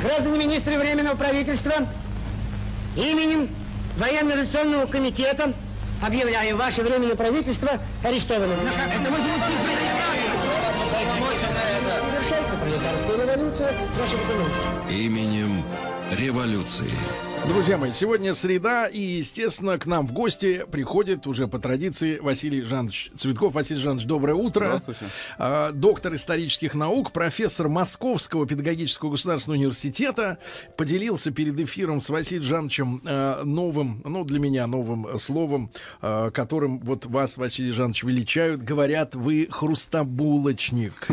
Граждане министры Временного правительства, именем Военно-революционного комитета объявляю ваше Временное правительство арестованным. Это Совершается революция, ваша Именем революции. Друзья мои, сегодня среда, и, естественно, к нам в гости приходит уже по традиции Василий Жанович Цветков. Василий Жанович, доброе утро. Здравствуйте. А, доктор исторических наук, профессор Московского педагогического государственного университета. Поделился перед эфиром с Василием Жановичем а, новым, ну, для меня новым э, словом, а, которым вот вас, Василий Жанович, величают. Говорят, вы хрустобулочник.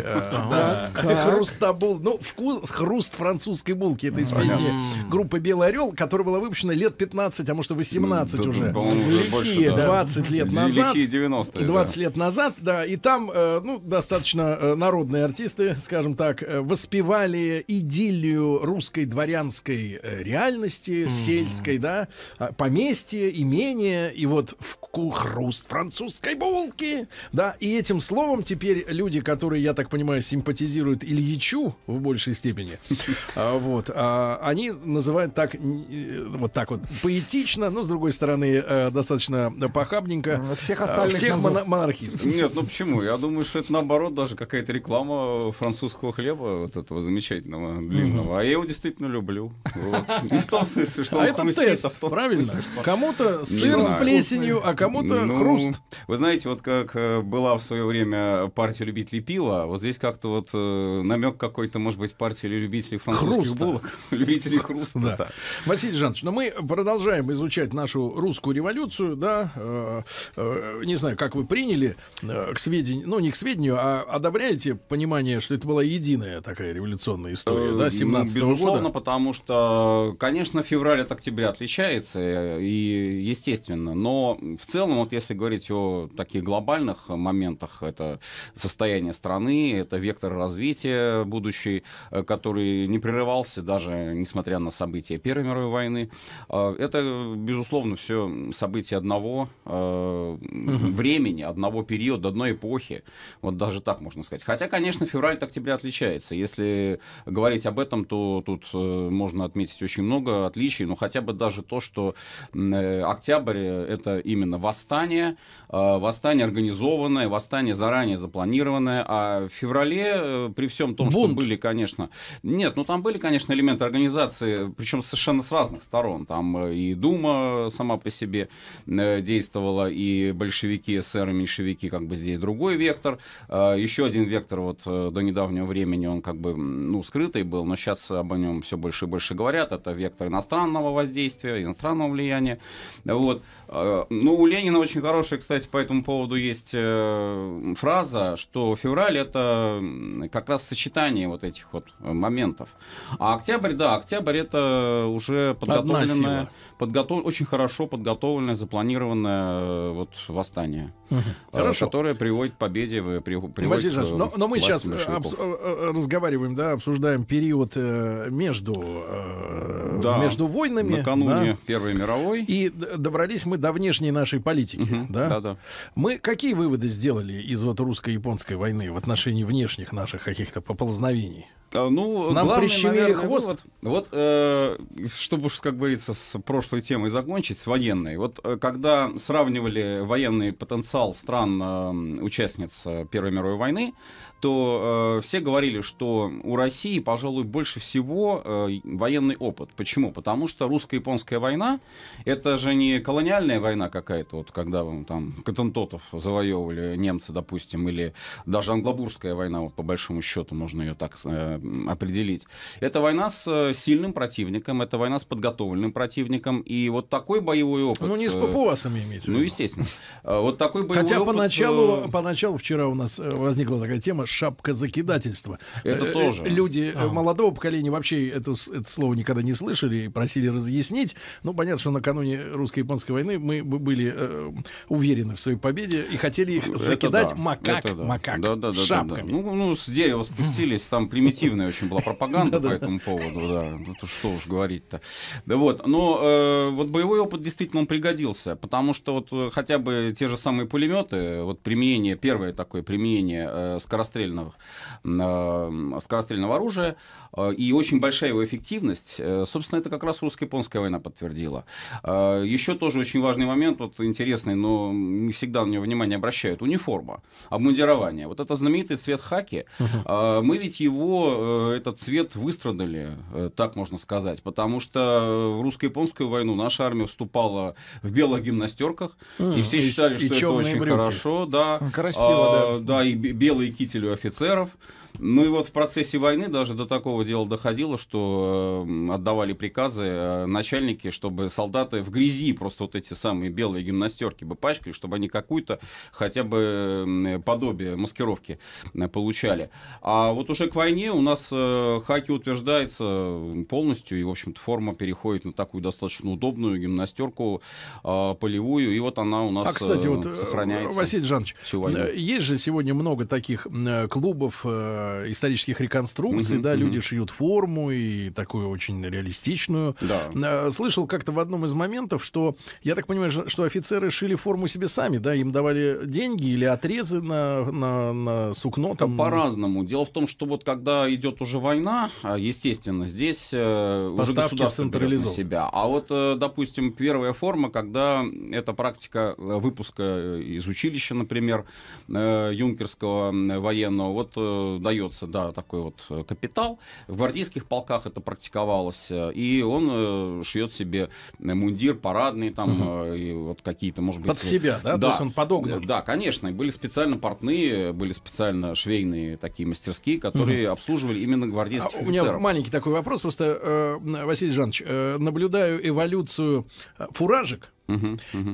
Хрустобул. Ну, вкус, хруст французской булки. Это из песни группы «Белый орел», который которая была выпущена лет 15, а может и 18 да, уже. Лихие, больше, да. лет назад. Лихие 90 20 да. лет назад, да. И там, э, ну, достаточно э, народные артисты, скажем так, э, воспевали идиллию русской дворянской реальности, mm-hmm. сельской, да, а, поместье, имение, и вот в хруст французской булки, да. И этим словом теперь люди, которые, я так понимаю, симпатизируют Ильичу в большей степени, а, вот, а, они называют так Э, вот так вот поэтично, но с другой стороны э, достаточно похабненько. Всех э, остальных всех мон- монархистов. Нет, ну почему? Я думаю, что это наоборот даже какая-то реклама французского хлеба вот этого замечательного длинного. Mm-hmm. А я его действительно люблю. Вот. Не в том смысле, что а он а хрустит, тест, а в том правильно. смысле, что... Кому-то сыр с плесенью, а кому-то ну, хруст. Вы знаете, вот как э, была в свое время партия любителей пива, вот здесь как-то вот намек какой-то, может быть, партия любителей французских хруста. булок, любителей хруста. Василий Жанович, но мы продолжаем изучать нашу русскую революцию, да, э, э, не знаю, как вы приняли э, к сведению, ну, не к сведению, а одобряете понимание, что это была единая такая революционная история, э, да, 17 -го Безусловно, года? потому что, конечно, февраль от октября отличается, и естественно, но в целом, вот если говорить о таких глобальных моментах, это состояние страны, это вектор развития будущий, э, который не прерывался даже несмотря на события Первой мировой войны, войны. А, это, безусловно, все события одного а, времени, одного периода, одной эпохи. Вот даже так можно сказать. Хотя, конечно, февраль от октября отличается. Если говорить об этом, то тут э, можно отметить очень много отличий. Но хотя бы даже то, что э, октябрь — это именно восстание. А, восстание организованное, восстание заранее запланированное. А в феврале, э, при всем том, Бунт. что были, конечно... Нет, ну там были, конечно, элементы организации, причем совершенно с разных разных сторон. Там э, и Дума сама по себе э, действовала, и большевики, эсеры, меньшевики, как бы здесь другой вектор. Э, еще один вектор вот до недавнего времени, он как бы ну, скрытый был, но сейчас об нем все больше и больше говорят. Это вектор иностранного воздействия, иностранного влияния. Вот. Ну, у Ленина очень хорошая, кстати, по этому поводу есть фраза, что февраль это как раз сочетание вот этих вот моментов. А октябрь, да, октябрь это уже подготовленное, подготов, очень хорошо подготовленное, запланированное э, вот восстание, э, Хорошо. которое приводит к победе, приводит ну, Василий к но, но э, мы сейчас обс- разговариваем, да, обсуждаем период между да, между войнами, накануне да, Первой мировой, и добрались мы до внешней нашей политики, угу. да? Да, да. Мы какие выводы сделали из вот русско-японской войны в отношении внешних наших каких-то поползновений? А, ну, Нам главный, прищемили наверное, хвост. Вывод, вот, э, чтобы, как говорится, с прошлой темой закончить, с военной. Вот э, когда сравнивали военный потенциал стран э, участниц э, Первой мировой войны, то э, все говорили, что у России, пожалуй, больше всего э, военный опыт. Почему? Потому что русско-японская война это же не колониальная война какая-то, вот когда там Катентотов завоевывали немцы, допустим, или даже англобурская война, вот, по большому счету, можно ее так э, определить. Это война с э, сильным противником, это война с подготовленным противником, и вот такой боевой опыт... Ну, не с э, папуасами имеется. Ну, естественно. А вот такой боевой Хотя опыт... поначалу, э, поначалу вчера у нас возникла такая тема шапка закидательства. Это тоже. Люди а. молодого поколения вообще это, это слово никогда не слышали и просили разъяснить. Ну, понятно, что накануне русско-японской войны мы были э, уверены в своей победе и хотели их закидать это да, макак, это да. макак, да, да, да, шапками. Да, да. Ну, ну, с дерева спустились, там примитивно активная очень была пропаганда по этому поводу, да. Ну, что уж говорить-то. Да вот, но э, вот боевой опыт действительно он пригодился, потому что вот э, хотя бы те же самые пулеметы, вот применение, первое такое применение э, скорострельного скорострельного оружия и очень большая его эффективность, собственно, это как раз русско-японская война подтвердила. еще тоже очень важный момент, вот интересный, но не всегда на него внимание обращают, униформа, обмундирование. Вот это знаменитый цвет хаки, мы ведь его Э, этот цвет выстрадали, э, так можно сказать, потому что в русско-японскую войну наша армия вступала в белых гимнастерках, mm, и все считали, и, что и это очень брюки. хорошо, да, красиво, а, да, да, и белые кители у офицеров. Ну и вот в процессе войны даже до такого дела доходило, что э, отдавали приказы э, начальники, чтобы солдаты в грязи просто вот эти самые белые гимнастерки бы пачкали, чтобы они какую-то хотя бы э, подобие маскировки получали. А вот уже к войне у нас хаки утверждается полностью, и, в общем-то, форма переходит на такую достаточно удобную гимнастерку полевую, и вот она у нас а, кстати, вот, сохраняется. Василий Жанович, есть же сегодня много таких клубов, Э, исторических реконструкций, угу, да, угу. люди шьют форму и такую очень реалистичную. Да. Э, слышал как-то в одном из моментов, что, я так понимаю, что офицеры шили форму себе сами, да, им давали деньги или отрезы на, на, на сукно. Там... По-разному. Дело в том, что вот когда идет уже война, а, естественно, здесь э, уже государство берет на себя. А вот, э, допустим, первая форма, когда эта практика выпуска из училища, например, юнкерского военного, вот э, дает создается, да, такой вот э, капитал. В гвардейских полках это практиковалось. Э, и он э, шьет себе мундир парадный, там, угу. и вот какие-то, может быть... Под себя, да? да? То есть он подогнан. Да, конечно. Были специально портные, были специально швейные такие мастерские, которые угу. обслуживали именно гвардейских а, У меня маленький такой вопрос. Просто, э, Василий Жанович, э, наблюдаю эволюцию фуражек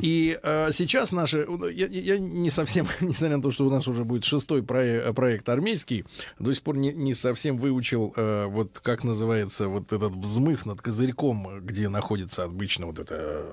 и э, сейчас наши, ну, я, я не совсем, несмотря на то, что у нас уже будет шестой про- э, проект армейский, до сих пор не, не совсем выучил, э, вот как называется вот этот взмыв над козырьком, где находится обычно вот это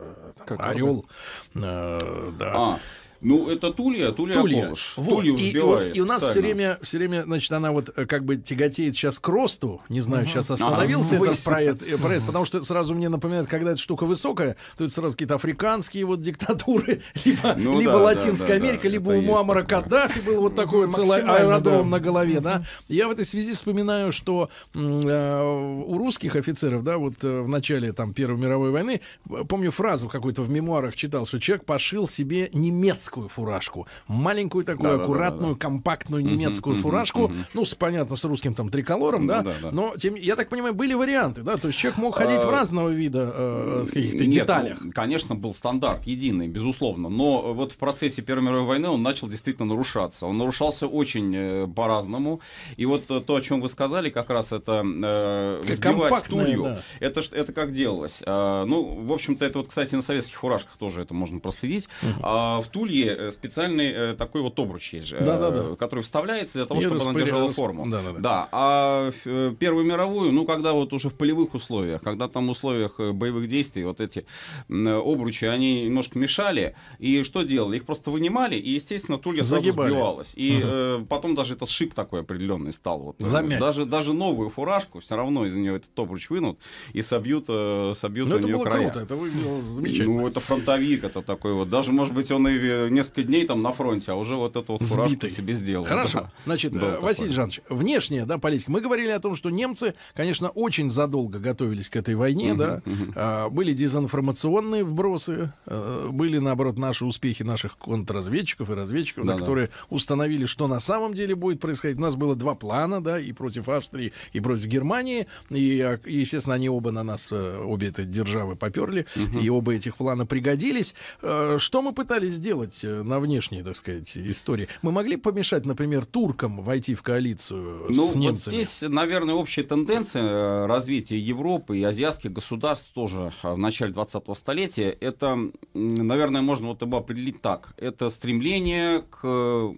э, орел, э, да. А. Ну, это Тулья, Тулья, Тулья. Полош. Вот. Тулью и, И, у нас все время, все время, значит, она вот э, как бы тяготеет сейчас к росту. Не знаю, угу. сейчас остановился а, этот проект, проект, э, потому что сразу мне напоминает, когда эта штука высокая, то это сразу какие-то африканские вот диктатуры, либо, ну, либо да, Латинская да, Америка, да, либо у Муамара Каддафи был вот такой вот целый аэродром да. на голове, да. Я в этой связи вспоминаю, что э, у русских офицеров, да, вот э, в начале там Первой мировой войны, помню фразу какую-то в мемуарах читал, что человек пошил себе немецкий немецкую фуражку. Маленькую такую, да, аккуратную, да, да, компактную немецкую фуражку. Ну, понятно, с русским там триколором, да. Но, тем, я так понимаю, были варианты, да? То есть человек мог ходить а, в разного вида э, каких-то деталях. Ну, конечно, был стандарт единый, безусловно. Но вот в процессе Первой мировой войны он начал действительно нарушаться. Он нарушался очень э, по-разному. И вот э, то, о чем вы сказали, как раз это э, сбивать тулью. Да. Это, это как делалось? Э, ну, в общем-то, это вот, кстати, на советских фуражках тоже это можно проследить. Угу. А в Тулье где э, специальный э, такой вот обруч есть же, да, да, да. который вставляется для того, и чтобы распыли... она держала форму. Да, да, да. да. А э, Первую мировую, ну, когда вот уже в полевых условиях, когда там в условиях боевых действий вот эти обручи, они немножко мешали, и что делали? Их просто вынимали, и, естественно, тулья Загибали. сбивалась. И угу. потом даже этот шик такой определенный стал. Вот, Замять. Даже, даже новую фуражку, все равно из нее этот обруч вынут и собьют, собьют Но у нее края. круто, это выглядело ну, замечательно. Ну, это фронтовик, это такой вот. Даже, может быть, он и несколько дней там на фронте, а уже вот эту вот фуражку себе сделал. Хорошо. Да. Значит, Был э, Василий такой. Жанович, внешняя да, политика. Мы говорили о том, что немцы, конечно, очень задолго готовились к этой войне, угу, да. Угу. были дезинформационные вбросы, э, были, наоборот, наши успехи наших контрразведчиков и разведчиков, да, да, которые установили, что на самом деле будет происходить. У нас было два плана, да, и против Австрии, и против Германии. И, а, естественно, они оба на нас, э, обе эти державы поперли, угу. и оба этих плана пригодились. Что мы пытались сделать? сказать, э, на внешней, так сказать, истории. Мы могли помешать, например, туркам войти в коалицию ну, с немцами? Вот здесь, наверное, общая тенденция э, развития Европы и азиатских государств тоже а, в начале 20-го столетия. Это, наверное, можно вот его определить так. Это стремление к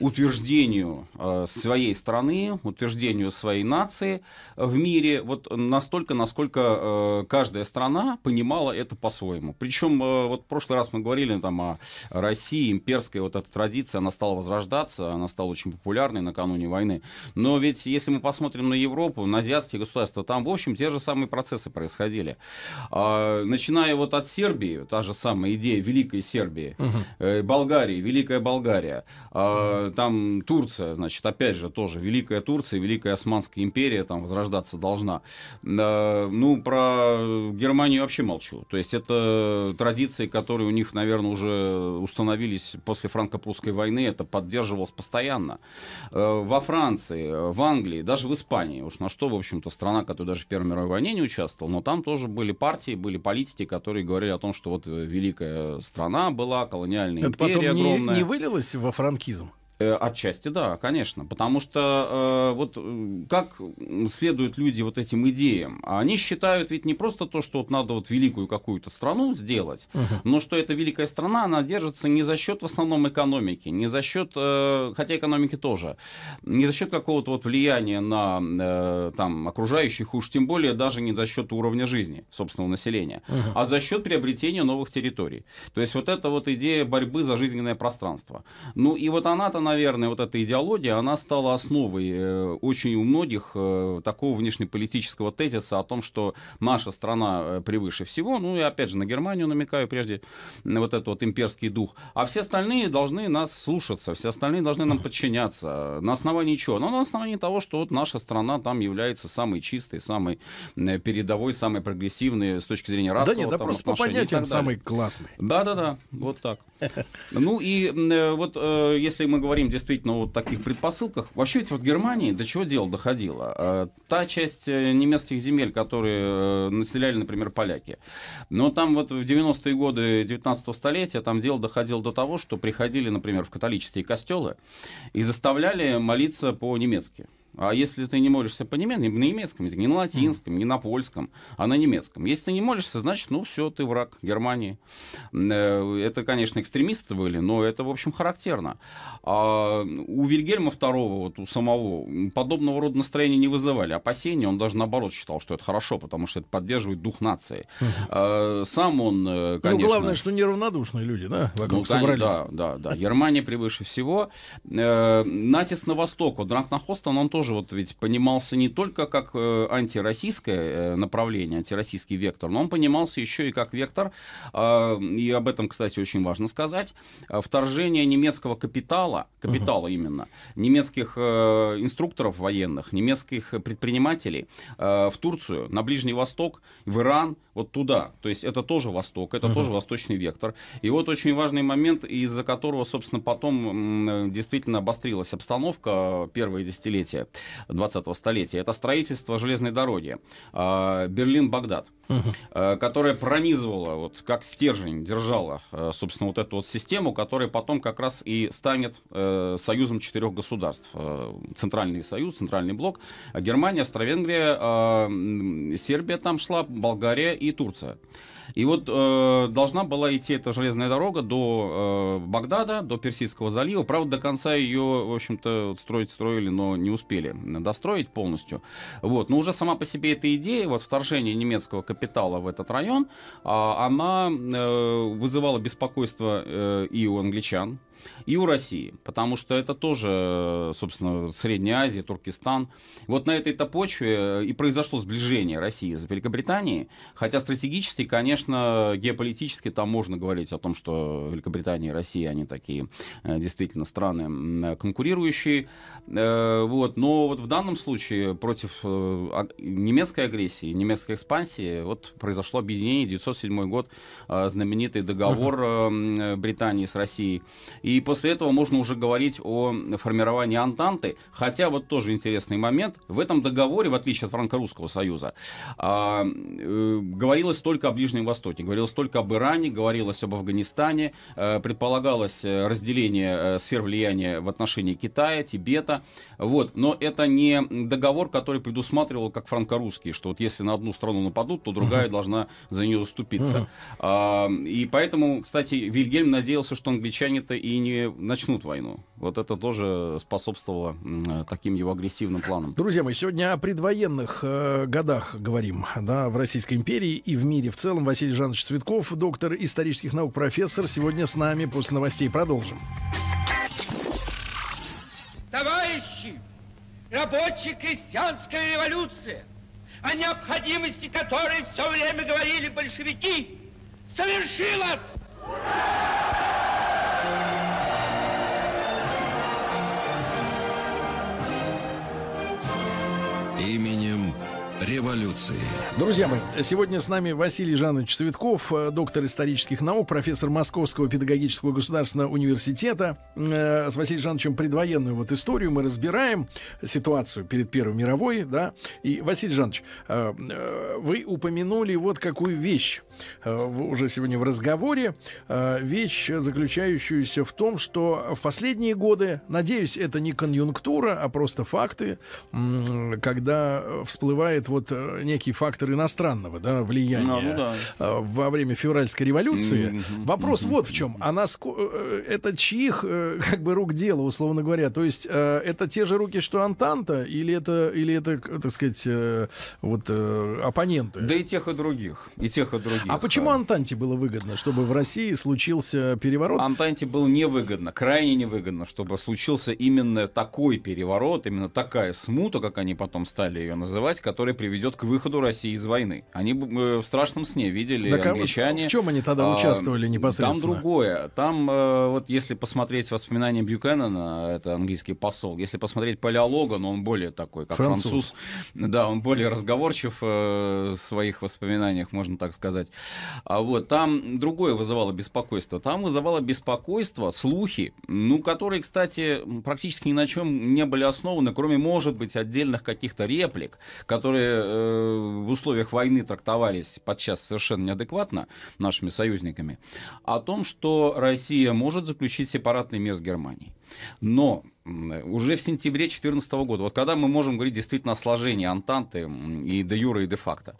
утверждению э, своей страны, утверждению своей нации в мире, вот настолько, насколько э, каждая страна понимала это по-своему. Причем э, вот в прошлый раз мы говорили там о России, имперская вот эта традиция, она стала возрождаться, она стала очень популярной накануне войны. Но ведь если мы посмотрим на Европу, на азиатские государства, там, в общем, те же самые процессы происходили. А, начиная вот от Сербии, та же самая идея Великой Сербии, угу. Болгарии, Великая Болгария, а, там Турция, значит, опять же, тоже Великая Турция, Великая Османская империя там возрождаться должна. Ну, про Германию вообще молчу. То есть это традиции, которые у них, наверное, уже установились после франко-прусской войны, это поддерживалось постоянно. Э, во Франции, в Англии, даже в Испании, уж на что, в общем-то, страна, которая даже в Первой мировой войне не участвовала, но там тоже были партии, были политики, которые говорили о том, что вот великая страна была, колониальная империя потом не, огромная. не вылилось во франкизм? Э, отчасти да, конечно, потому что э, вот как следуют люди вот этим идеям, они считают ведь не просто то, что вот надо вот великую какую-то страну сделать, uh-huh. но что эта великая страна, она держится не за счет в основном экономики, не за счет, э, хотя экономики тоже, не за счет какого-то вот влияния на э, там окружающих, уж тем более даже не за счет уровня жизни собственного населения, uh-huh. а за счет приобретения новых территорий. То есть вот эта вот идея борьбы за жизненное пространство. Ну и вот она-то наверное, вот эта идеология, она стала основой э, очень у многих э, такого внешнеполитического тезиса о том, что наша страна э, превыше всего. Ну и опять же на Германию намекаю прежде, вот этот вот имперский дух. А все остальные должны нас слушаться, все остальные должны нам подчиняться. На основании чего? Ну, на основании того, что вот наша страна там является самой чистой, самой передовой, самой прогрессивной с точки зрения расового Да нет, да там, просто по понятиям самый классный. Да-да-да, вот так. Ну и вот если мы говорим говорим действительно о таких предпосылках, вообще ведь вот Германии до чего дело доходило? А, та часть э, немецких земель, которые э, населяли, например, поляки. Но там вот в 90-е годы 19 го столетия там дело доходило до того, что приходили, например, в католические костелы и заставляли молиться по-немецки. А если ты не молишься по немецкому, на немецком языке, не на латинском, не на польском, а на немецком. Если ты не молишься, значит, ну все, ты враг Германии. Э, это, конечно, экстремисты были, но это, в общем, характерно. А у Вильгельма II, вот у самого, подобного рода настроения не вызывали опасения. Он даже, наоборот, считал, что это хорошо, потому что это поддерживает дух нации. А, сам он, э, ну, конечно... Ну, главное, что неравнодушные люди, да, вокруг ну, собрались. Да, да, да. Германия превыше всего. Э, натиск на восток. Вот Дранкнахостон, он тоже тоже вот ведь понимался не только как э, антироссийское э, направление, антироссийский вектор, но он понимался еще и как вектор, а, и об этом, кстати, очень важно сказать, а, вторжение немецкого капитала, капитала угу. именно, немецких э, инструкторов военных, немецких предпринимателей в Турцию, на Ближний Восток, в Иран – вот туда. То есть это тоже Восток, это uh-huh. тоже восточный вектор. И вот очень важный момент, из-за которого, собственно, потом действительно обострилась обстановка первое десятилетие 20-го столетия. Это строительство железной дороги а, Берлин-Багдад, uh-huh. которая пронизывала, вот как стержень держала, а, собственно, вот эту вот систему, которая потом как раз и станет э, союзом четырех государств. Центральный союз, центральный блок, Германия, Австро-Венгрия, Сербия там шла, Болгария и и Турция. И вот э, должна была идти эта железная дорога до э, Багдада, до Персидского залива. Правда, до конца ее, в общем-то, строить строили, но не успели достроить полностью. Вот. Но уже сама по себе эта идея, вот вторжение немецкого капитала в этот район, э, она э, вызывала беспокойство э, и у англичан, и у России, потому что это тоже, собственно, Средняя Азия, Туркестан. Вот на этой-то почве э, и произошло сближение России с Великобританией, хотя стратегически, конечно, конечно, геополитически там можно говорить о том, что Великобритания и Россия, они такие э, действительно страны конкурирующие. Э, вот. Но вот в данном случае против э, а, немецкой агрессии, немецкой экспансии вот произошло объединение, 1907 год, знаменитый договор Британии с Россией. И после этого можно уже говорить о формировании Антанты, хотя вот тоже интересный момент, в этом договоре, в отличие от Франко-Русского союза, а, говорилось только о Ближнем Востоке. Говорилось только об Иране, говорилось об Афганистане, э, предполагалось э, разделение э, сфер влияния в отношении Китая, Тибета. Вот. Но это не договор, который предусматривал как франко-русский, что вот если на одну страну нападут, то другая uh-huh. должна за нее заступиться. Uh-huh. И поэтому, кстати, Вильгельм надеялся, что англичане-то и не начнут войну. Вот это тоже способствовало таким его агрессивным планам. Друзья мои, сегодня о предвоенных годах говорим, да, в Российской империи и в мире в целом. Василий Жанович Цветков, доктор исторических наук, профессор. Сегодня с нами после новостей продолжим. Товарищи, рабочая крестьянская революция, о необходимости которой все время говорили большевики, совершилась! Ура! имени революции. Друзья мои, сегодня с нами Василий Жанович Цветков, э, доктор исторических наук, профессор Московского педагогического государственного университета. Э, с Василием Жановичем предвоенную вот историю мы разбираем, ситуацию перед Первой мировой, да. И, Василий Жанович, э, вы упомянули вот какую вещь уже сегодня в разговоре, вещь, заключающуюся в том, что в последние годы, надеюсь, это не конъюнктура, а просто факты, когда всплывает вот вот э, некий фактор иностранного да, влияния ну, ну, да. Э, во время февральской революции. Mm-hmm. Вопрос mm-hmm. вот в чем. А насколько э, это чьих как бы рук дело, условно говоря? То есть это те же руки, что Антанта, или это, или это так сказать, вот оппоненты? Да и тех, и других. И тех, и других. А почему Антанте было выгодно, чтобы в России случился переворот? Антанте было невыгодно, крайне невыгодно, чтобы случился именно такой переворот, именно такая смута, как они потом стали ее называть, который приведет к выходу России из войны. Они э, в страшном сне видели так, а англичане. В чем они тогда а, участвовали а, непосредственно? Там другое. Там, э, вот если посмотреть воспоминания Бьюкеннона, это английский посол, если посмотреть Палеолога, но он более такой, как француз. француз. Да, он более разговорчив э, в своих воспоминаниях, можно так сказать. А вот там другое вызывало беспокойство. Там вызывало беспокойство слухи, ну, которые, кстати, практически ни на чем не были основаны, кроме, может быть, отдельных каких-то реплик, которые Э, в условиях войны трактовались подчас совершенно неадекватно нашими союзниками, о том, что Россия может заключить сепаратный мир с Германией. Но уже в сентябре 2014 года, вот когда мы можем говорить действительно о сложении Антанты и де юра, и де факто.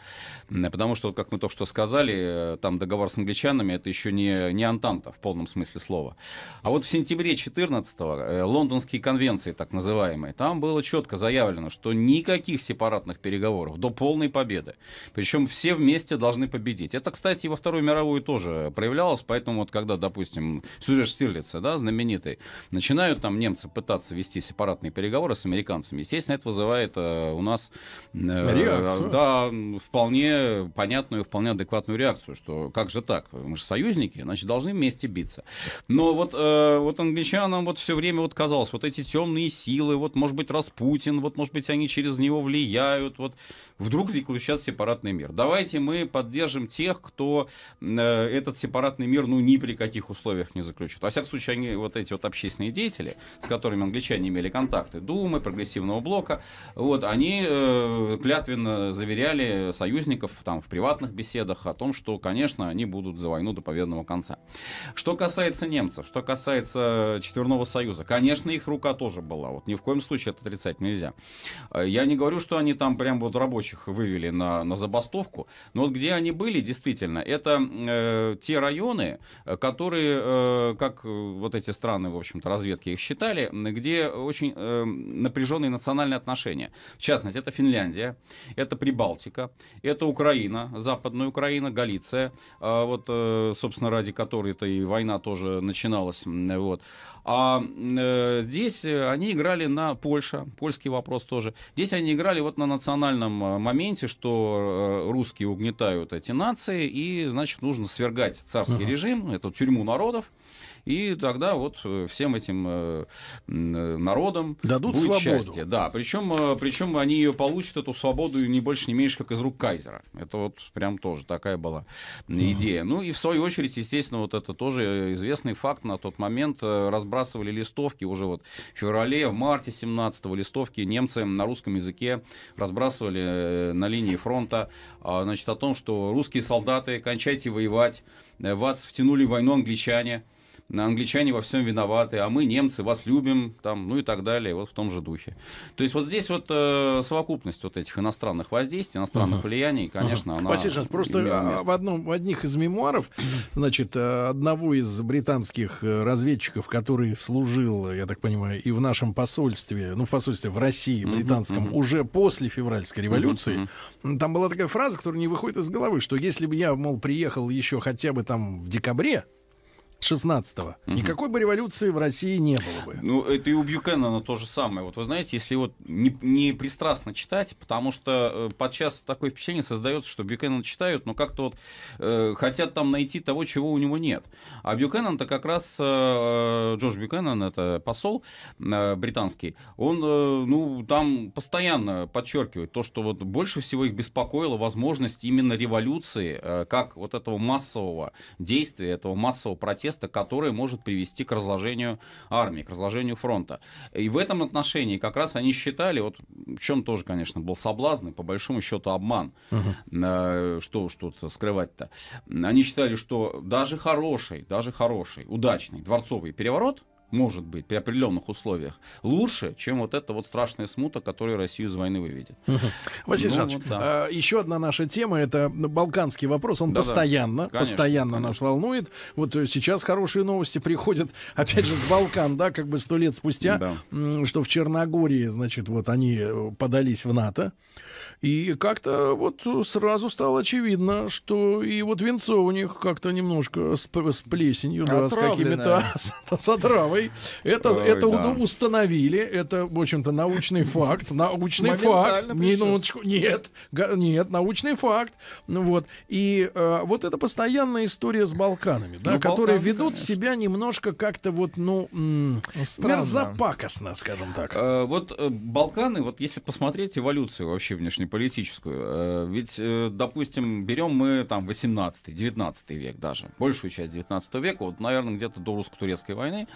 Потому что, как мы только что сказали, э, там договор с англичанами это еще не, не Антанта в полном смысле слова. А вот в сентябре 2014 э, лондонские конвенции, так называемые, там было четко заявлено, что никаких сепаратных переговоров до полной победы. Причем все вместе должны победить. Это, кстати, и во Вторую мировую тоже проявлялось, поэтому вот когда, допустим, сюжет Штирлица, да, знаменитый, начинал начинают там немцы пытаться вести сепаратные переговоры с американцами, естественно, это вызывает э, у нас э, реакцию. да, вполне понятную, вполне адекватную реакцию, что как же так, мы же союзники, значит, должны вместе биться. Но вот, э, вот англичанам вот все время вот казалось, вот эти темные силы, вот, может быть, Распутин, вот, может быть, они через него влияют, вот, вдруг заключат сепаратный мир. Давайте мы поддержим тех, кто э, этот сепаратный мир, ну, ни при каких условиях не заключит. Во всяком случае, они вот эти вот общественные идеи деятели, с которыми англичане имели контакты, Думы, прогрессивного блока, вот, они э, клятвенно заверяли союзников там, в приватных беседах о том, что, конечно, они будут за войну до победного конца. Что касается немцев, что касается Четверного Союза, конечно, их рука тоже была. Вот ни в коем случае это отрицать нельзя. Э, я не говорю, что они там прям вот рабочих вывели на, на забастовку, но вот где они были, действительно, это э, те районы, э, которые, э, как э, вот эти страны, в общем-то, разведки, все их считали, где очень э, напряженные национальные отношения. В частности, это Финляндия, это Прибалтика, это Украина, Западная Украина, Галиция, э, вот, э, собственно, ради которой эта и война тоже начиналась. Вот. А э, здесь они играли на Польша, польский вопрос тоже. Здесь они играли вот на национальном э, моменте, что э, русские угнетают эти нации, и, значит, нужно свергать царский uh-huh. режим, эту тюрьму народов и тогда вот э, всем этим э, народам дадут будет свободу. счастье. Да, причем, э, причем они ее получат, эту свободу, не больше, не меньше, как из рук Кайзера. Это вот прям тоже такая была идея. Ну и в свою очередь, естественно, вот это тоже известный факт на тот момент. Разбрасывали листовки уже вот в феврале, в марте 17-го листовки немцы на русском языке разбрасывали на линии фронта а, значит, о том, что русские солдаты, кончайте воевать, вас втянули в войну англичане, на англичане во всем виноваты, а мы, немцы, вас любим, там, ну и так далее, вот в том же духе. То есть вот здесь вот э, совокупность вот этих иностранных воздействий, иностранных ага. влияний, конечно, ага. она... Василий Жанович, просто а, в, одном, в одних из мемуаров, значит, э, одного из британских э, разведчиков, который служил, я так понимаю, и в нашем посольстве, ну, в посольстве в России, британском, угу, угу. уже после февральской революции, угу, там была такая фраза, которая не выходит из головы, что если бы я, мол, приехал еще хотя бы там в декабре, 16-го. Угу. Никакой бы революции в России не было бы. Ну, это и у Бьюкеннона то же самое. Вот вы знаете, если вот не, не пристрастно читать, потому что э, подчас такое впечатление создается, что Бьюкеннона читают, но как-то вот э, хотят там найти того, чего у него нет. А Бьюкеннон-то как раз, э, э Джордж Бьюкеннон, это посол э, британский, он, э, ну, там постоянно подчеркивает то, что вот больше всего их беспокоила возможность именно революции, э, как вот этого массового действия, этого массового протеста, теста, которое может привести к разложению армии, к разложению фронта. И в этом отношении как раз они считали, вот в чем тоже, конечно, был соблазн и по большому счету обман, uh-huh. что уж тут скрывать-то. Они считали, что даже хороший, даже хороший, удачный дворцовый переворот – может быть, при определенных условиях, лучше, чем вот эта вот страшная смута, которая Россию из войны выведет. Василий ну, вот, да. А, еще одна наша тема, это балканский вопрос, он да, постоянно, да, постоянно конечно. нас волнует. Вот э, сейчас хорошие новости приходят, опять же, с Балкан, да, как бы сто лет спустя, да. что в Черногории, значит, вот они э, подались в НАТО, и как-то вот сразу стало очевидно, что и вот венцо у них как-то немножко с, с плесенью, да, с какими-то с, с первой. Это, Ой, это да. установили, это, в общем-то, научный факт. Научный факт. Не, минуточку, нет, нет, научный факт. Ну вот. И э, вот это постоянная история с Балканами, да, ну, которые Балкан, ведут конечно. себя немножко как-то вот, ну, мерзопакостно, скажем так. Э, вот э, Балканы, вот если посмотреть эволюцию вообще внешнеполитическую, э, ведь, э, допустим, берем мы там 18-19 век даже, большую часть 19 века, вот, наверное, где-то до русско-турецкой войны,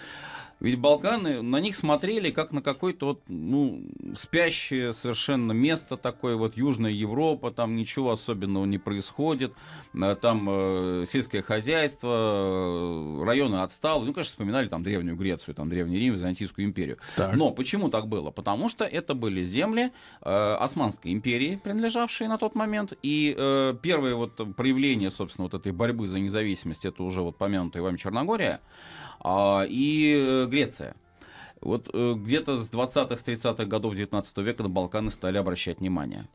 ведь Балканы, на них смотрели как на какое-то вот, ну, спящее совершенно место такое, вот Южная Европа, там ничего особенного не происходит, э, там э, сельское хозяйство, э, районы отсталые Ну, конечно, вспоминали там Древнюю Грецию, там Древний Рим, Византийскую империю. Так. Но почему так было? Потому что это были земли э, Османской империи, принадлежавшие на тот момент, и э, первое вот проявление, собственно, вот этой борьбы за независимость, это уже вот помянутая вами Черногория, а, и э, Греция. Вот э, где-то с 20-х, 30-х годов 19 века на Балканы стали обращать внимание.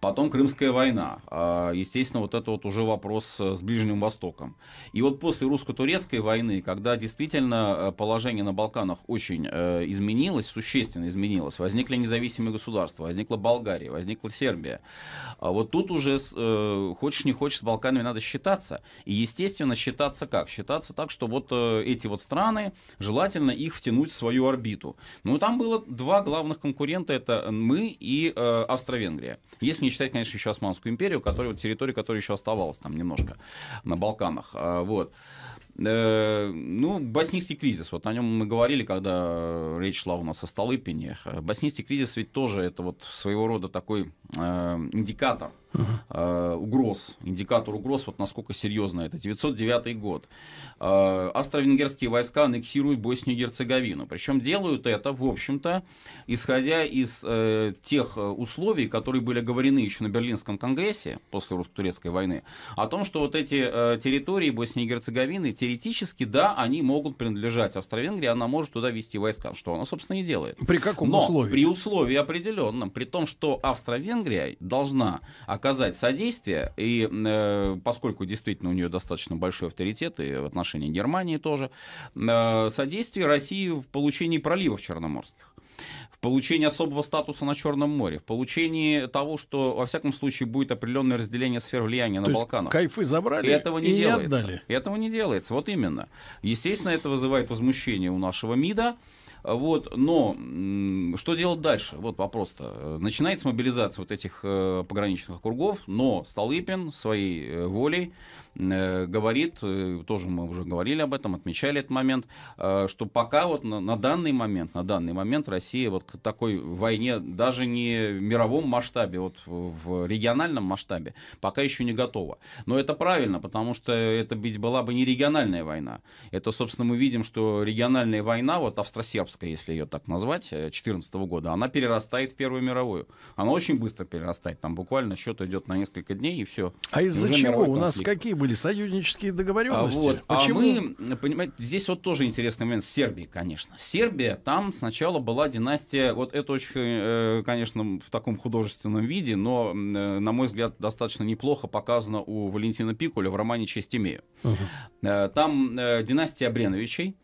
Потом Крымская война. А, естественно, вот это вот уже вопрос э, с Ближним Востоком. И вот после русско-турецкой войны, когда действительно э, положение на Балканах очень э, изменилось, существенно изменилось, возникли независимые государства, возникла Болгария, возникла Сербия. А вот тут уже, хочешь не хочешь, с Балканами надо считаться. И, естественно, считаться как? Считаться так, что вот эти вот страны, желательно их втянуть в свою орбиту. Ну, там было два главных конкурента, это мы и Австро-Венгрия. Если если не считать, конечно, еще Османскую империю, которая, вот, территория, которая еще оставалась там немножко на Балканах. А, вот. Э, ну, боснийский кризис, вот о нем мы говорили, когда речь шла у нас о Столыпине. Э, боснийский кризис ведь тоже это вот своего рода такой э, индикатор угу. э, угроз, индикатор угроз, вот насколько серьезно это. 909 год. Э, австро-венгерские войска аннексируют Боснию и Герцеговину. Причем делают это, в общем-то, исходя из э, тех э, условий, которые были говорены еще на Берлинском конгрессе после русско-турецкой войны, о том, что вот эти э, территории Боснии и Герцеговины теоретически, да, они могут принадлежать Австро-Венгрии, она может туда вести войска, что она, собственно, и делает. При каком Но условии? При условии определенном, при том, что Австро-Венгрия должна оказать содействие, и э, поскольку действительно у нее достаточно большой авторитет, и в отношении Германии тоже, э, содействие России в получении проливов черноморских в получении особого статуса на Черном море, в получении того, что, во всяком случае, будет определенное разделение сфер влияния То на Балканах. Кайфы забрали. И этого не и делается. Не отдали. И этого не делается. Вот именно. Естественно, это вызывает возмущение у нашего МИДа. Вот, но что делать дальше? Вот вопрос-то. Начинается мобилизация вот этих э, пограничных округов, но Столыпин своей э, волей Э, говорит, э, тоже мы уже говорили об этом, отмечали этот момент, э, что пока вот на, на данный момент, на данный момент Россия вот к такой войне даже не в мировом масштабе, вот в региональном масштабе пока еще не готова. Но это правильно, потому что это ведь была бы не региональная война. Это, собственно, мы видим, что региональная война, вот австросербская, если ее так назвать, 2014 года, она перерастает в Первую мировую. Она очень быстро перерастает, там буквально счет идет на несколько дней и все. А из-за чего? У нас какие были были союзнические договоренности. А, вот, а Почему? а мы, понимаете, здесь вот тоже интересный момент с Сербией, конечно. Сербия, там сначала была династия, вот это очень, э, конечно, в таком художественном виде, но, э, на мой взгляд, достаточно неплохо показано у Валентина Пикуля в романе «Честь имею». Угу. Там династия Бреновичей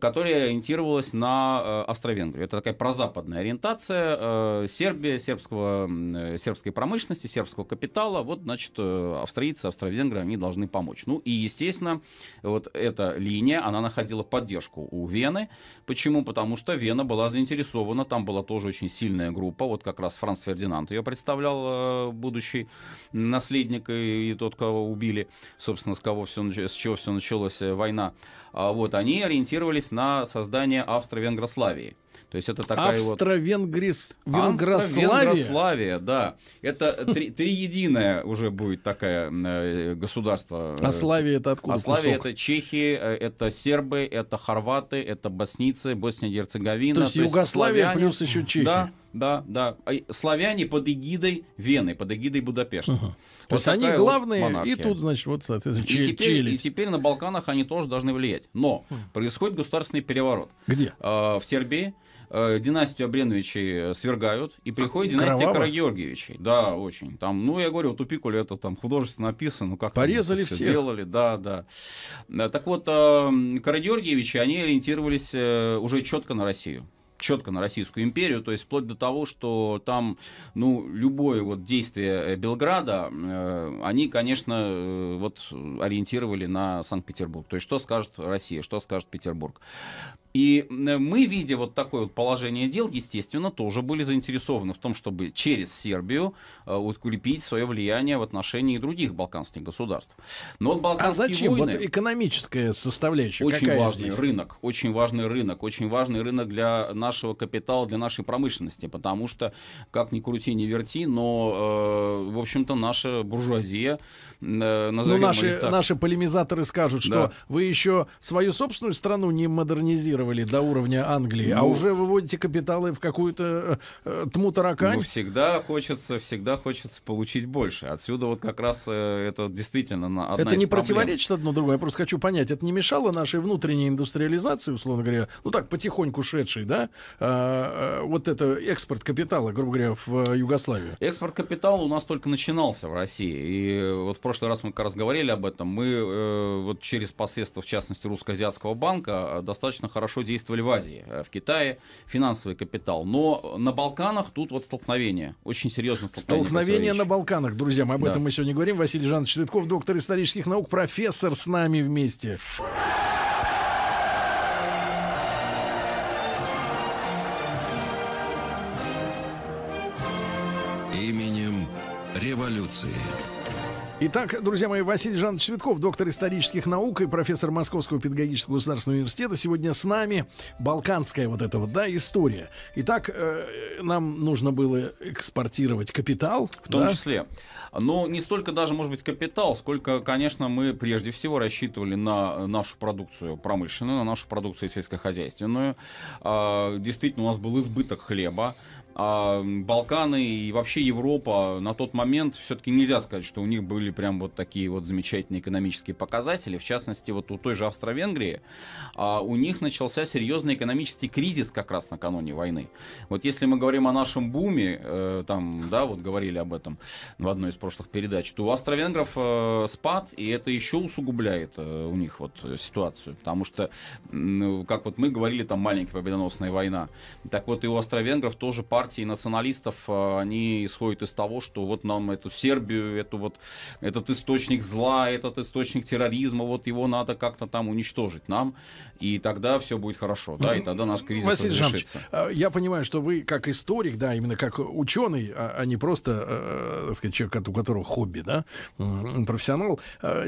которая ориентировалась на э, Австро-Венгрию. Это такая прозападная ориентация. Э, Сербия, сербского, э, сербской промышленности, сербского капитала. Вот, значит, австрийцы, австро-венгры, они должны помочь. Ну и, естественно, вот эта линия, она находила поддержку у Вены. Почему? Потому что Вена была заинтересована, там была тоже очень сильная группа. Вот как раз Франц Фердинанд ее представлял, будущий наследник и тот, кого убили, собственно, с, кого все, с чего все началось война. А вот, они ориентировались ориентировались на создание Австро-Венгрославии. То есть это такая Австро-Венгрис... вот... Австро-Венгрославия? Венгрославия, да. Это три, триединое уже будет такое э, государство. Э, а Славия это откуда? А Славия это Чехии, э, это сербы, это хорваты, это босницы, Босния Герцеговина. То есть, то есть Югославия славяне. плюс еще Чехия. Да, да, да. Славяне под эгидой Вены, под эгидой Будапешта. Угу. Вот есть они главные, вот и тут, значит, вот, соответственно, и теперь, Чили. И теперь на Балканах они тоже должны влиять. Но хм. происходит государственный переворот. Где? Э, в Сербии э, династию Обреновичей э, свергают, и приходит династия Карагеоргиевичей. Да, очень. Там, ну, я говорю, вот Тупикуле это там художественно описано, ну, как Порезали все делали, да, да. Э, так вот, Карагеоргиевичи, они ориентировались уже четко на Россию четко на Российскую империю, то есть вплоть до того, что там, ну, любое вот действие э, Белграда, э, они, конечно, э, вот ориентировали на Санкт-Петербург. То есть что скажет Россия, что скажет Петербург. И мы, видя вот такое вот положение дел, естественно, тоже были заинтересованы в том, чтобы через Сербию э, укрепить свое влияние в отношении других балканских государств. Но вот а балканские а зачем? войны... Вот экономическая составляющая Очень какая важный здесь? рынок, очень важный рынок, очень важный рынок для нашего капитала, для нашей промышленности, потому что, как ни крути, ни верти, но, э, в общем-то, наша буржуазия, э, назовем ну, наши, так. наши полемизаторы скажут, что да. вы еще свою собственную страну не модернизировали, деградировали до уровня Англии, а ну, а уже выводите капиталы в какую-то э, э, тму таракань. Ну, всегда хочется, всегда хочется получить больше. Отсюда вот как раз э, это действительно одна Это не проблем. противоречит одно другое. я просто хочу понять, это не мешало нашей внутренней индустриализации, условно говоря, ну так, потихоньку шедшей, да, э, э, вот это экспорт капитала, грубо говоря, в э, Югославию? Экспорт капитала у нас только начинался в России, и вот в прошлый раз мы как раз говорили об этом, мы э, вот через посредство, в частности, Русско-Азиатского банка э, достаточно хорошо хорошо действовали в Азии, э, в Китае, финансовый капитал. Но на Балканах тут вот столкновение, очень серьезное столкновение. Столкновение на Балканах, друзья, мы об да. этом мы сегодня говорим. Василий Жанович Литков, доктор исторических наук, профессор с нами вместе. Именем революции. Итак, друзья мои, Василий Жанович Цветков, доктор исторических наук и профессор Московского педагогического государственного университета, сегодня с нами балканская вот эта вот, да, история. Итак, э, нам нужно было экспортировать капитал. В том да? числе. Но не столько даже, может быть, капитал, сколько, конечно, мы прежде всего рассчитывали на нашу продукцию промышленную, на нашу продукцию сельскохозяйственную. Э, действительно, у нас был избыток хлеба, а Балканы и вообще Европа на тот момент все-таки нельзя сказать, что у них были прям вот такие вот замечательные экономические показатели. В частности, вот у той же Австро-Венгрии а, у них начался серьезный экономический кризис как раз накануне войны. Вот если мы говорим о нашем буме, э, там, да, вот говорили об этом в одной из прошлых передач, то у австро-венгров э, спад, и это еще усугубляет э, у них вот ситуацию, потому что, э, как вот мы говорили, там маленькая победоносная война. Так вот и у австро-венгров тоже пар партии националистов, э, они исходят из того, что вот нам эту Сербию, эту вот, этот источник зла, этот источник терроризма, вот его надо как-то там уничтожить нам, и тогда все будет хорошо, да, и ну, тогда наш кризис Василий разрешится. Жамович, э, я понимаю, что вы как историк, да, именно как ученый, а, а не просто, э, так сказать, человек, у которого хобби, да, профессионал,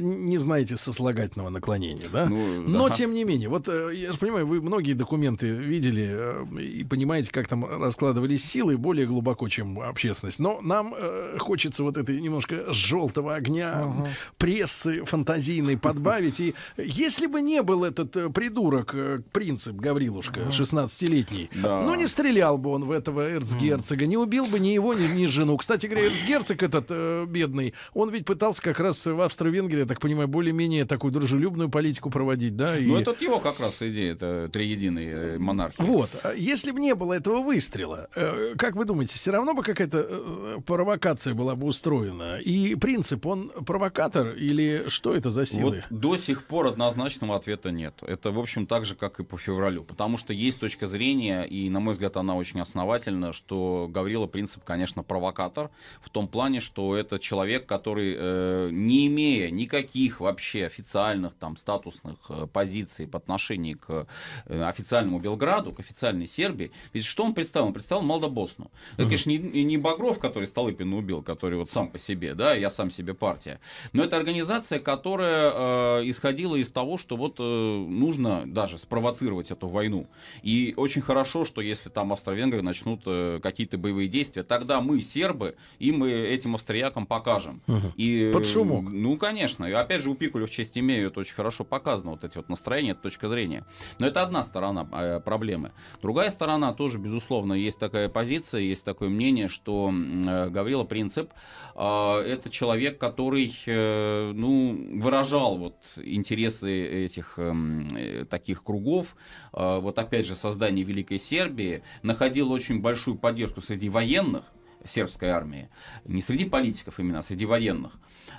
не знаете сослагательного наклонения, да? Ну, Но, тем не менее, вот я же понимаю, вы многие документы видели и понимаете, как там раскладывались силой более глубоко, чем общественность. Но нам э, хочется вот этой немножко желтого огня, ага. прессы фантазийной подбавить. И если бы не был этот э, придурок, э, принцип Гаврилушка, 16-летний, ну не стрелял бы он в этого эрцгерцога, не убил бы ни его, ни, ни жену. Кстати говоря, эрцгерцог этот э, бедный, он ведь пытался как раз в Австро-Венгрии, я так понимаю, более-менее такую дружелюбную политику проводить, да? Ну это его как раз идея, это триединый монархии. Вот, а если бы не было этого выстрела, Э, как вы думаете, все равно бы какая-то э, провокация была бы устроена? И принцип, он провокатор или что это за силы? Вот до сих пор однозначного ответа нет. Это, в общем, так же, как и по февралю. Потому что есть точка зрения, и, на мой взгляд, она очень основательна, что Гаврила Принцип, конечно, провокатор в том плане, что это человек, который, э, не имея никаких вообще официальных там статусных э, позиций по отношению к э, официальному Белграду, к официальной Сербии, ведь что он представил? Он представил мало Алда Босну. Это, угу. конечно, не, не Багров, который Столыпина убил, который вот сам по себе, да, я сам себе партия. Но это организация, которая э, исходила из того, что вот э, нужно даже спровоцировать эту войну. И очень хорошо, что если там австро-венгры начнут э, какие-то боевые действия, тогда мы, сербы, и этим австриякам покажем. Угу. И, Под шумок. Ну, конечно. И опять же, у Пикуля в честь имею, это очень хорошо показано, вот эти вот настроения, точка зрения. Но это одна сторона э, проблемы. Другая сторона тоже, безусловно, есть такая позиция, есть такое мнение, что э, Гаврила Принцип а, это человек, который э, ну, выражал вот интересы этих эм, э, таких кругов. А, вот опять же создание Великой Сербии находил очень большую поддержку среди военных, сербской армии. Не среди политиков именно, а среди военных.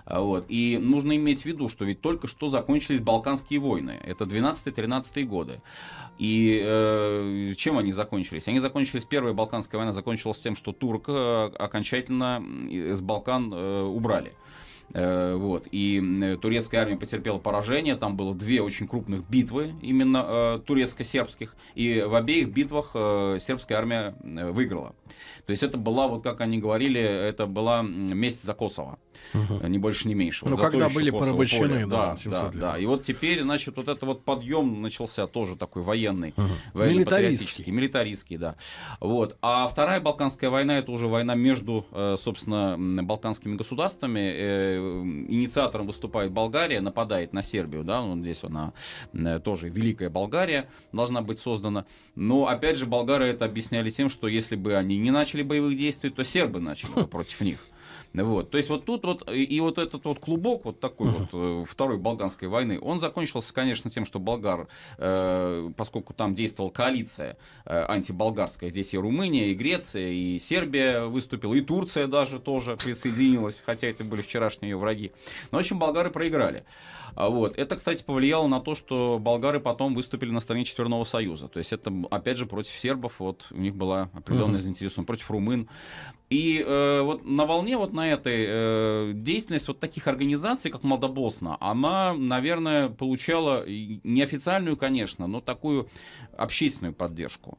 А, вот. И нужно иметь в виду, что ведь только что закончились Балканские войны. Это 12-13 годы. И э, чем они закончились? Они закончились, первая Балканская война закончилась тем, что турк э, окончательно с Балкан э, убрали. Э, вот. И э, турецкая армия потерпела поражение, там было две очень крупных битвы, именно э, турецко-сербских, и в обеих битвах сербская армия выиграла. То есть это была, вот как они говорили, это была месть за Косово угу. ни больше, не меньше. Ну, когда были порабощены, поля. да, да, да, да. И вот теперь, значит, вот это вот подъем начался тоже такой военный, угу. военный милитаристский. милитаристский, да. Вот. А Вторая Балканская война, это уже война между, э, собственно, балканскими государствами. Э, инициатором выступает Болгария, нападает на Сербию, да, ну, здесь она тоже Великая Болгария должна быть создана. Но, опять же, болгары это объясняли тем, что если бы они не начали боевых действий, то сербы начали против них. Вот. То есть вот тут вот и вот этот вот клубок вот такой uh-huh. вот э, второй Балганской войны, он закончился, конечно, тем, что болгар, э, поскольку там действовала коалиция э, антиболгарская, здесь и Румыния, и Греция, и Сербия выступила, и Турция даже тоже присоединилась, хотя это были вчерашние ее враги. Но, ну, в общем, болгары проиграли. А вот. Это, кстати, повлияло на то, что болгары потом выступили на стороне Четверного Союза. То есть это, опять же, против сербов, вот у них была определенная uh-huh. заинтересованность, против румын. И э, вот на волне вот на этой э, деятельность вот таких организаций, как Молдобосна, она, наверное, получала неофициальную, конечно, но такую общественную поддержку.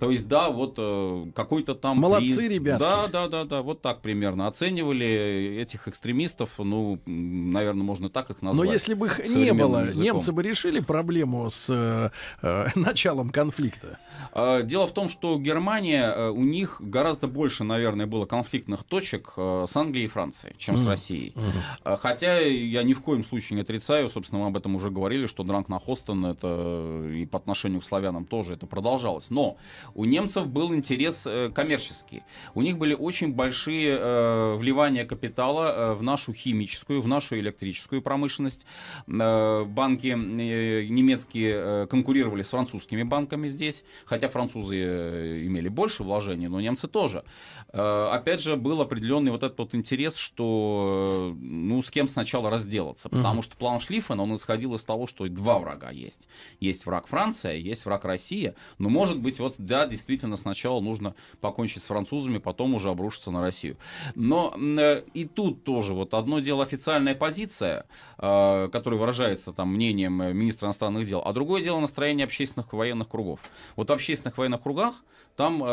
То есть, да, вот э, какой-то там... Молодцы, принц, ребята. Да, да, да, да, вот так примерно оценивали этих экстремистов, ну, наверное, можно так их назвать. Но если бы их не было, языком. немцы бы решили проблему с э, э началом конфликта? А, дело в том, что Германия, э, у них гораздо больше, наверное, было конфликтных точек. Э, с Англией и Францией, чем mm-hmm. с Россией. Mm-hmm. Хотя я ни в коем случае не отрицаю, собственно, мы об этом уже говорили, что дранг на Хостон это э, и по отношению к славянам тоже это продолжалось. Но у немцев был интерес э, коммерческий. У них были очень большие э, вливания капитала э, в нашу химическую, в нашу электрическую промышленность. Э, банки э, немецкие э, конкурировали с французскими банками здесь, хотя французы э, имели больше вложений, но немцы тоже. Э, опять же, был определенный вот этот тот интерес, что э, ну с кем сначала разделаться. Потому mm-hmm. что план Шлиффена, он исходил из того, что два врага есть. Есть враг Франция, есть враг Россия. Но может быть, вот да, действительно сначала нужно покончить с французами, потом уже обрушиться на Россию. Но э, и тут тоже вот одно дело официальная позиция, э, которая выражается там мнением э, министра иностранных дел, а другое дело настроение общественных военных кругов. Вот в общественных военных кругах там э,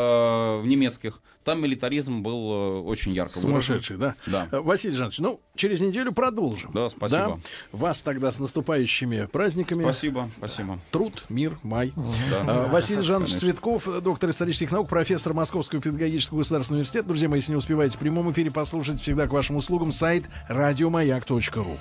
в немецких, там милитаризм был э, очень ярко Сумасшедший, да? Да. Э, Василий Жанович, ну, через неделю продолжим. Да, спасибо. Да? Вас тогда с наступающими праздниками. Спасибо, спасибо. Труд, мир, май. Да. А, Василий Жанович Светков, доктор исторических наук, профессор Московского педагогического государственного университета. Друзья мои, если не успеваете в прямом эфире послушать, всегда к вашим услугам сайт радиомаяк.ру.